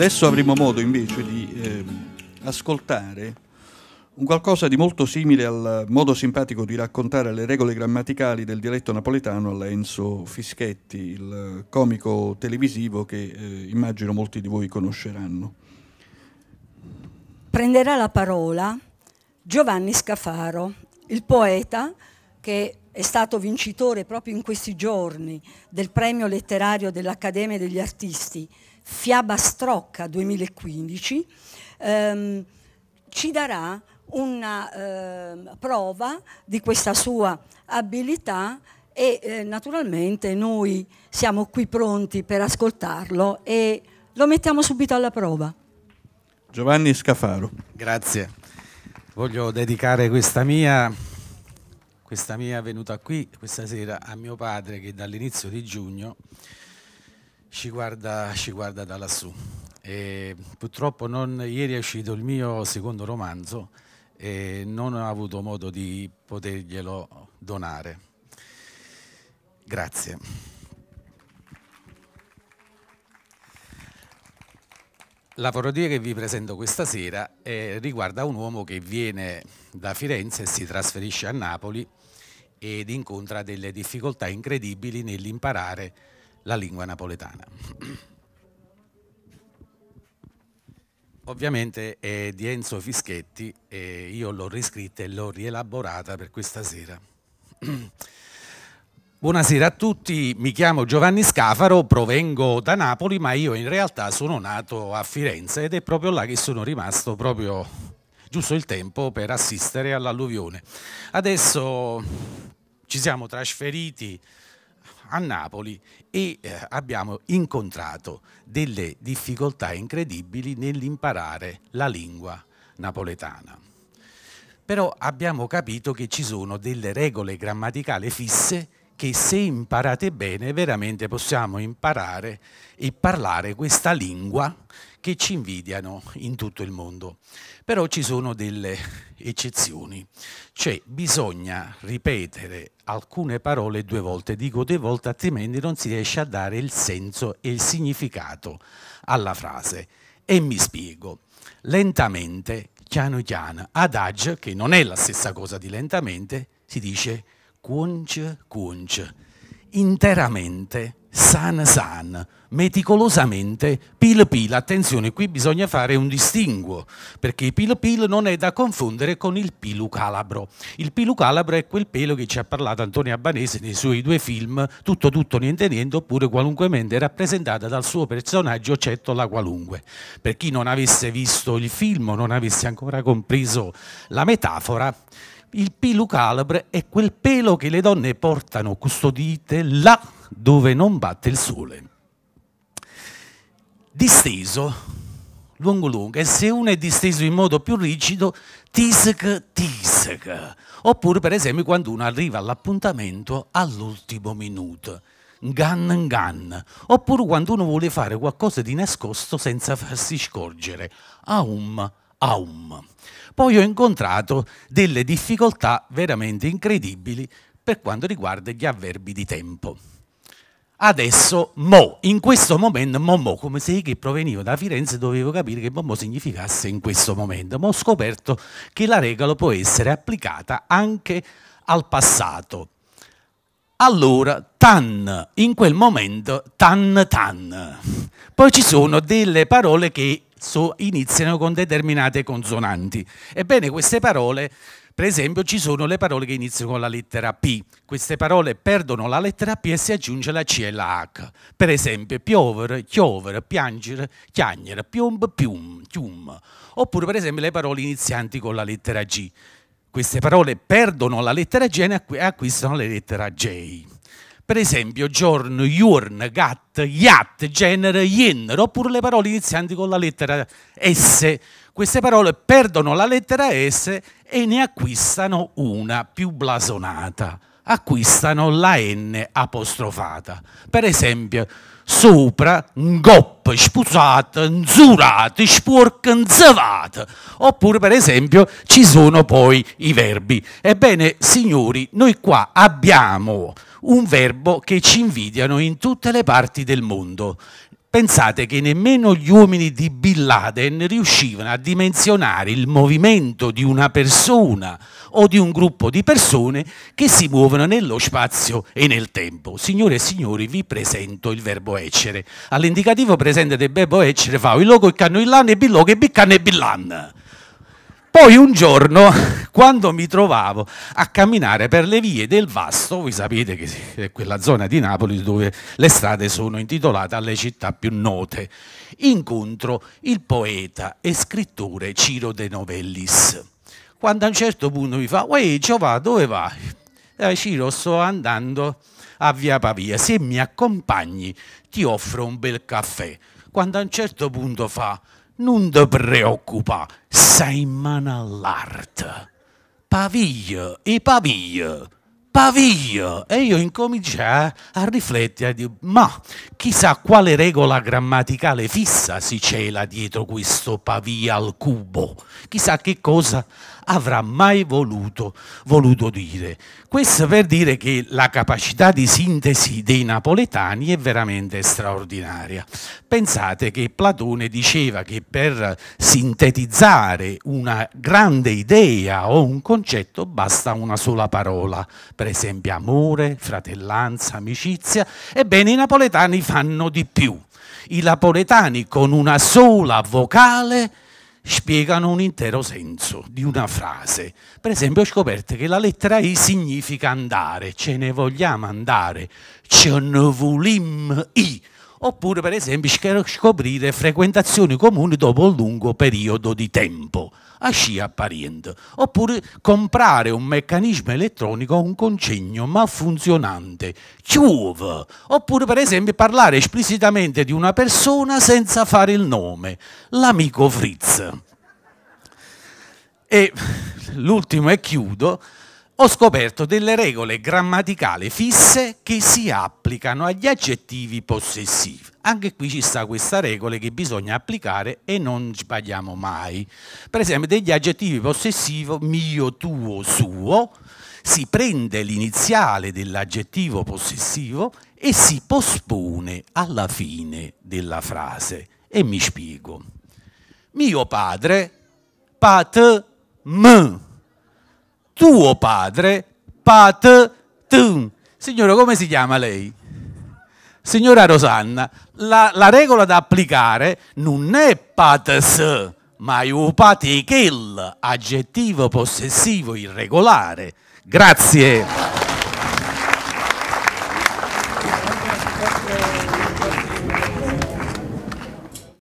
Adesso avremo modo invece di eh, ascoltare un qualcosa di molto simile al modo simpatico di raccontare le regole grammaticali del dialetto napoletano a Enzo Fischetti, il comico televisivo che eh, immagino molti di voi conosceranno. Prenderà la parola Giovanni Scafaro, il poeta che è stato vincitore proprio in questi giorni del premio letterario dell'Accademia degli Artisti Fiaba Strocca 2015, ehm, ci darà una eh, prova di questa sua abilità e eh, naturalmente noi siamo qui pronti per ascoltarlo e lo mettiamo subito alla prova. Giovanni Scafaro. Grazie. Voglio dedicare questa mia questa mia venuta qui questa sera a mio padre che dall'inizio di giugno ci guarda, ci guarda da lassù. E purtroppo non, ieri è uscito il mio secondo romanzo e non ho avuto modo di poterglielo donare. Grazie. La parodia che vi presento questa sera eh, riguarda un uomo che viene da Firenze e si trasferisce a Napoli ed incontra delle difficoltà incredibili nell'imparare la lingua napoletana. Ovviamente è di Enzo Fischetti e io l'ho riscritta e l'ho rielaborata per questa sera. Buonasera a tutti, mi chiamo Giovanni Scafaro, provengo da Napoli, ma io in realtà sono nato a Firenze ed è proprio là che sono rimasto proprio giusto il tempo per assistere all'alluvione. Adesso ci siamo trasferiti a Napoli e eh, abbiamo incontrato delle difficoltà incredibili nell'imparare la lingua napoletana però abbiamo capito che ci sono delle regole grammaticali fisse che se imparate bene veramente possiamo imparare e parlare questa lingua che ci invidiano in tutto il mondo. Però ci sono delle eccezioni, cioè bisogna ripetere alcune parole due volte, dico due volte altrimenti non si riesce a dare il senso e il significato alla frase. E mi spiego, lentamente, piano piano, adagio, che non è la stessa cosa di lentamente, si dice cunce, cunce, interamente, san san, meticolosamente, pil pil. Attenzione, qui bisogna fare un distinguo, perché il pil pil non è da confondere con il pilu calabro. Il pilu calabro è quel pelo che ci ha parlato Antonio Abbanese nei suoi due film Tutto tutto niente niente, oppure qualunque mente rappresentata dal suo personaggio eccetto la qualunque. Per chi non avesse visto il film o non avesse ancora compreso la metafora, il pilu calabre è quel pelo che le donne portano custodite là dove non batte il sole. Disteso, lungo lungo, e se uno è disteso in modo più rigido, tisc tisc. Oppure per esempio quando uno arriva all'appuntamento all'ultimo minuto. Gan gan. Oppure quando uno vuole fare qualcosa di nascosto senza farsi scorgere. Aum. Aum. Poi ho incontrato delle difficoltà veramente incredibili per quanto riguarda gli avverbi di tempo. Adesso mo, in questo momento momo, come se io che provenivo da Firenze dovevo capire che momo significasse in questo momento, ma ho scoperto che la regola può essere applicata anche al passato. Allora, tan, in quel momento, tan tan. Poi ci sono delle parole che so, iniziano con determinate consonanti. Ebbene, queste parole, per esempio, ci sono le parole che iniziano con la lettera P. Queste parole perdono la lettera P e si aggiunge la C e la H. Per esempio, piovere, chiovere, piangere, chiagner, piomb, pium, chium. Oppure, per esempio, le parole inizianti con la lettera G. Queste parole perdono la lettera G e acquistano la lettera J per esempio giorno, iurn, gat, yat, genere, yenner, oppure le parole inizianti con la lettera S. Queste parole perdono la lettera S e ne acquistano una più blasonata. Acquistano la N apostrofata. Per esempio, sopra, ngopp, spusat, nzurat, spork, nzavat. Oppure, per esempio, ci sono poi i verbi. Ebbene, signori, noi qua abbiamo un verbo che ci invidiano in tutte le parti del mondo. Pensate che nemmeno gli uomini di Bin Laden riuscivano a dimensionare il movimento di una persona o di un gruppo di persone che si muovono nello spazio e nel tempo. Signore e signori, vi presento il verbo ecere. All'indicativo presente del verbo ecere fa il logo, il canno, il lan, e billogo, e biccanno e billan. Poi un giorno, quando mi trovavo a camminare per le vie del Vasto, voi sapete che è quella zona di Napoli dove le strade sono intitolate alle città più note, incontro il poeta e scrittore Ciro De Novellis. Quando a un certo punto mi fa, uè Giova, dove vai? Eh, Ciro, sto andando a Via Pavia, se mi accompagni ti offro un bel caffè. Quando a un certo punto fa, non ti preoccupa, sei in mano all'arte. Paviglia e paviglia, paviglia. E io incominciai a riflettere, ma chissà quale regola grammaticale fissa si cela dietro questo pavia al cubo. Chissà che cosa avrà mai voluto, voluto dire. Questo per dire che la capacità di sintesi dei napoletani è veramente straordinaria. Pensate che Platone diceva che per sintetizzare una grande idea o un concetto basta una sola parola, per esempio amore, fratellanza, amicizia. Ebbene i napoletani fanno di più. I napoletani con una sola vocale spiegano un intero senso di una frase. Per esempio ho scoperto che la lettera I significa andare, ce ne vogliamo andare, ce cioè, ne volim I oppure per esempio scoprire frequentazioni comuni dopo un lungo periodo di tempo, a scia apparente, oppure comprare un meccanismo elettronico o un congegno malfunzionante, chiuve, oppure per esempio parlare esplicitamente di una persona senza fare il nome, l'amico Fritz. E l'ultimo e chiudo, ho scoperto delle regole grammaticali fisse che si applicano agli aggettivi possessivi. Anche qui ci sta questa regola che bisogna applicare e non sbagliamo mai. Per esempio, degli aggettivi possessivi mio, tuo, suo, si prende l'iniziale dell'aggettivo possessivo e si pospone alla fine della frase. E mi spiego. Mio padre, pat, m tuo padre, Pat Tum. Signora, come si chiama lei? Signora Rosanna, la, la regola da applicare non è pates, ma è upatichel, aggettivo possessivo irregolare. Grazie.